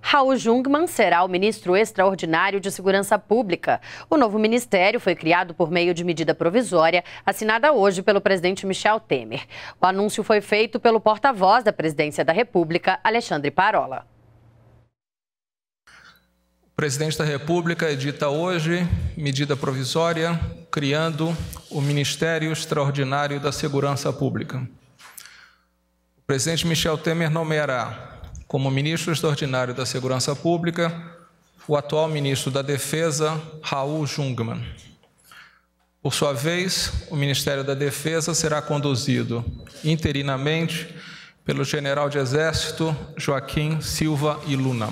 Raul Jungmann será o ministro extraordinário de Segurança Pública. O novo ministério foi criado por meio de medida provisória assinada hoje pelo presidente Michel Temer. O anúncio foi feito pelo porta-voz da Presidência da República, Alexandre Parola. O presidente da República edita hoje medida provisória criando o Ministério Extraordinário da Segurança Pública. O presidente Michel Temer nomeará como ministro extraordinário da Segurança Pública, o atual ministro da Defesa, Raul Jungmann. Por sua vez, o Ministério da Defesa será conduzido interinamente pelo General de Exército Joaquim Silva e Luna.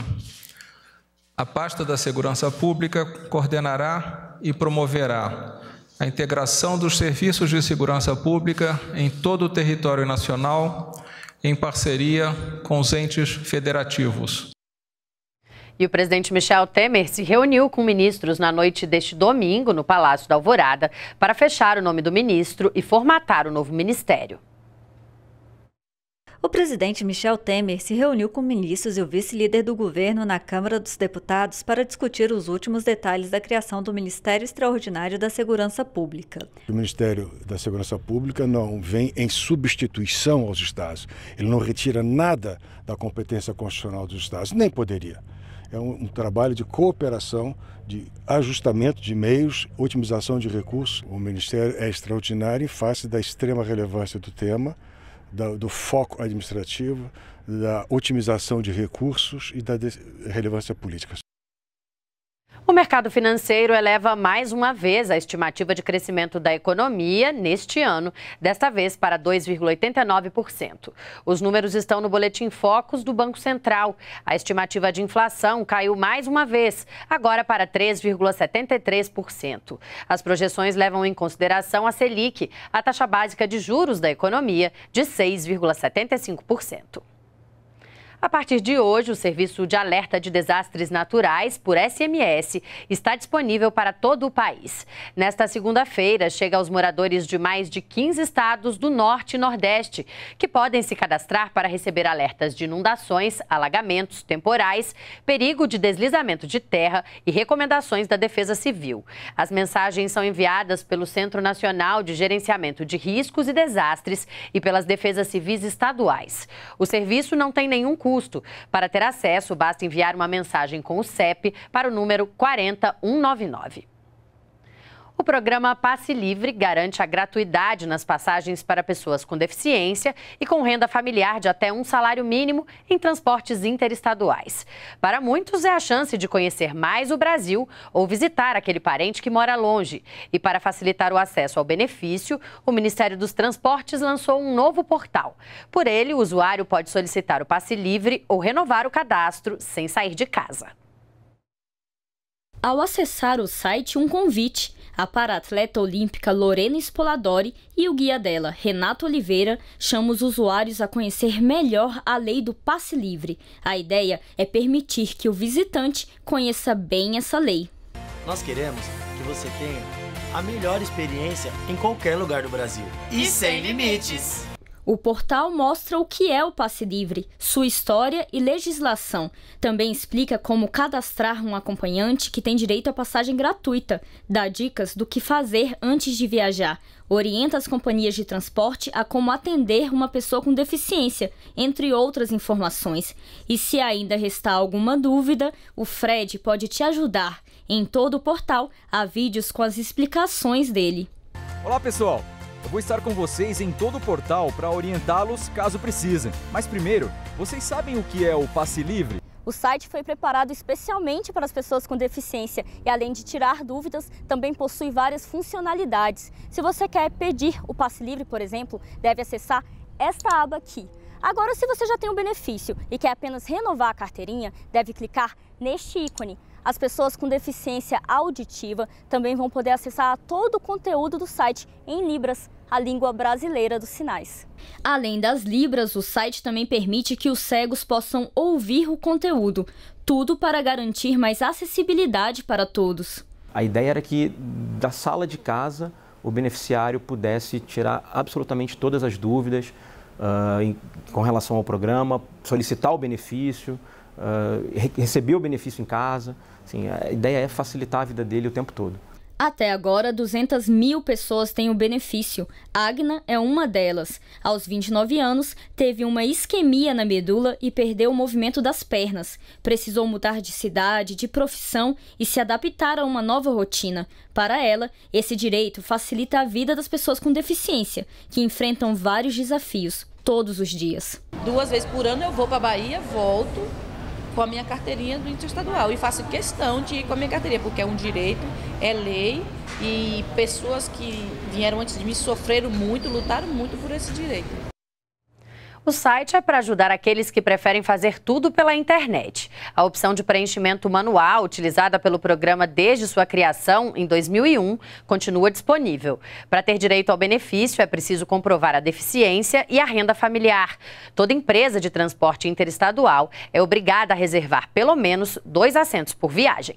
A pasta da Segurança Pública coordenará e promoverá a integração dos serviços de segurança pública em todo o território nacional em parceria com os entes federativos. E o presidente Michel Temer se reuniu com ministros na noite deste domingo no Palácio da Alvorada para fechar o nome do ministro e formatar o novo ministério. O presidente Michel Temer se reuniu com ministros e o vice-líder do governo na Câmara dos Deputados para discutir os últimos detalhes da criação do Ministério Extraordinário da Segurança Pública. O Ministério da Segurança Pública não vem em substituição aos estados. Ele não retira nada da competência constitucional dos estados, nem poderia. É um, um trabalho de cooperação, de ajustamento de meios, otimização de recursos. O Ministério é extraordinário em face da extrema relevância do tema da, do foco administrativo, da otimização de recursos e da relevância política. O mercado financeiro eleva mais uma vez a estimativa de crescimento da economia neste ano, desta vez para 2,89%. Os números estão no boletim Focos do Banco Central. A estimativa de inflação caiu mais uma vez, agora para 3,73%. As projeções levam em consideração a Selic, a taxa básica de juros da economia, de 6,75%. A partir de hoje, o Serviço de Alerta de Desastres Naturais, por SMS, está disponível para todo o país. Nesta segunda-feira, chega aos moradores de mais de 15 estados do Norte e Nordeste, que podem se cadastrar para receber alertas de inundações, alagamentos, temporais, perigo de deslizamento de terra e recomendações da Defesa Civil. As mensagens são enviadas pelo Centro Nacional de Gerenciamento de Riscos e Desastres e pelas Defesas Civis Estaduais. O serviço não tem nenhum custo. Para ter acesso, basta enviar uma mensagem com o CEP para o número 40199. O programa Passe Livre garante a gratuidade nas passagens para pessoas com deficiência e com renda familiar de até um salário mínimo em transportes interestaduais. Para muitos, é a chance de conhecer mais o Brasil ou visitar aquele parente que mora longe. E para facilitar o acesso ao benefício, o Ministério dos Transportes lançou um novo portal. Por ele, o usuário pode solicitar o passe livre ou renovar o cadastro sem sair de casa. Ao acessar o site, um convite a paratleta olímpica Lorena Spoladori e o guia dela, Renato Oliveira, chamam os usuários a conhecer melhor a lei do passe livre. A ideia é permitir que o visitante conheça bem essa lei. Nós queremos que você tenha a melhor experiência em qualquer lugar do Brasil. E, e sem limites. O portal mostra o que é o passe livre, sua história e legislação. Também explica como cadastrar um acompanhante que tem direito à passagem gratuita, dá dicas do que fazer antes de viajar, orienta as companhias de transporte a como atender uma pessoa com deficiência, entre outras informações. E se ainda restar alguma dúvida, o Fred pode te ajudar. Em todo o portal há vídeos com as explicações dele. Olá, pessoal! Eu vou estar com vocês em todo o portal para orientá-los caso precisem. Mas primeiro, vocês sabem o que é o passe livre? O site foi preparado especialmente para as pessoas com deficiência e, além de tirar dúvidas, também possui várias funcionalidades. Se você quer pedir o passe livre, por exemplo, deve acessar esta aba aqui. Agora, se você já tem um benefício e quer apenas renovar a carteirinha, deve clicar neste ícone. As pessoas com deficiência auditiva também vão poder acessar todo o conteúdo do site em Libras, a língua brasileira dos sinais. Além das Libras, o site também permite que os cegos possam ouvir o conteúdo, tudo para garantir mais acessibilidade para todos. A ideia era que da sala de casa o beneficiário pudesse tirar absolutamente todas as dúvidas uh, em, com relação ao programa, solicitar o benefício, uh, recebeu o benefício em casa. Assim, a ideia é facilitar a vida dele o tempo todo. Até agora, 200 mil pessoas têm o benefício. Agna é uma delas. Aos 29 anos, teve uma isquemia na medula e perdeu o movimento das pernas. Precisou mudar de cidade, de profissão e se adaptar a uma nova rotina. Para ela, esse direito facilita a vida das pessoas com deficiência, que enfrentam vários desafios todos os dias. Duas vezes por ano eu vou para a Bahia, volto com a minha carteirinha do interestadual. E faço questão de ir com a minha carteirinha, porque é um direito, é lei e pessoas que vieram antes de mim sofreram muito, lutaram muito por esse direito. O site é para ajudar aqueles que preferem fazer tudo pela internet. A opção de preenchimento manual, utilizada pelo programa desde sua criação, em 2001, continua disponível. Para ter direito ao benefício, é preciso comprovar a deficiência e a renda familiar. Toda empresa de transporte interestadual é obrigada a reservar pelo menos dois assentos por viagem.